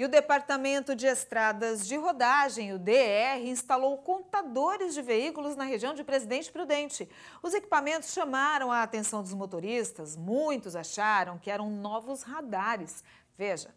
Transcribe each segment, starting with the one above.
E o Departamento de Estradas de Rodagem, o DR, instalou contadores de veículos na região de Presidente Prudente. Os equipamentos chamaram a atenção dos motoristas. Muitos acharam que eram novos radares. Veja.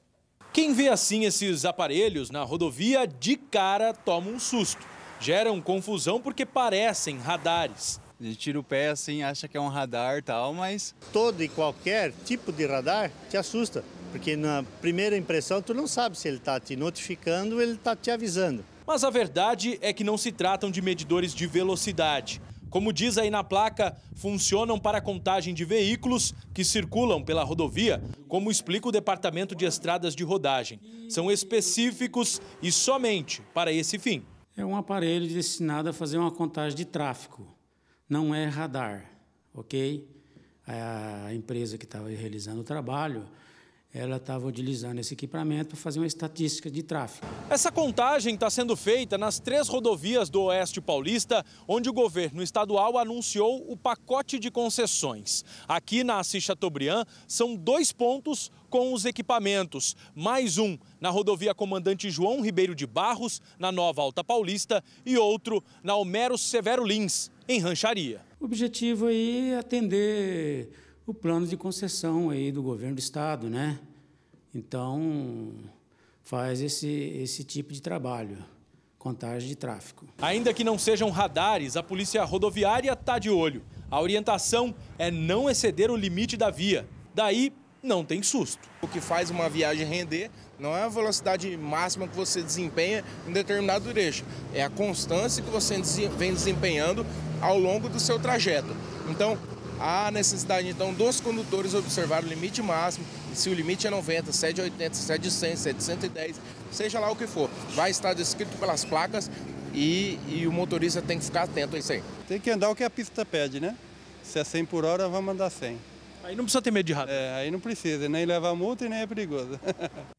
Quem vê assim esses aparelhos na rodovia, de cara toma um susto. Geram confusão porque parecem radares. A gente tira o pé assim, acha que é um radar tal, mas. Todo e qualquer tipo de radar te assusta. Porque na primeira impressão tu não sabe se ele está te notificando ou ele está te avisando. Mas a verdade é que não se tratam de medidores de velocidade. Como diz aí na placa, funcionam para a contagem de veículos que circulam pela rodovia, como explica o Departamento de Estradas de Rodagem. São específicos e somente para esse fim. É um aparelho destinado a fazer uma contagem de tráfego, não é radar, ok? A empresa que estava realizando o trabalho ela estava utilizando esse equipamento para fazer uma estatística de tráfego. Essa contagem está sendo feita nas três rodovias do Oeste Paulista, onde o governo estadual anunciou o pacote de concessões. Aqui na Assis Chateaubriand, são dois pontos com os equipamentos. Mais um na rodovia Comandante João Ribeiro de Barros, na Nova Alta Paulista, e outro na Homero Severo Lins, em Rancharia. O objetivo aí é atender o plano de concessão aí do governo do estado, né? Então faz esse, esse tipo de trabalho, contagem de tráfego. Ainda que não sejam radares, a polícia rodoviária está de olho. A orientação é não exceder o limite da via. Daí não tem susto. O que faz uma viagem render não é a velocidade máxima que você desempenha em determinado trecho, é a constância que você vem desempenhando ao longo do seu trajeto. Então, há necessidade então dos condutores observar o limite máximo, se o limite é 90, 780, 700, 710, seja lá o que for. Vai estar descrito pelas placas e, e o motorista tem que ficar atento a isso aí. Tem que andar o que a pista pede, né? Se é 100 por hora, vamos andar 100. Aí não precisa ter medo de rato. É, aí não precisa, nem levar multa e nem é perigoso.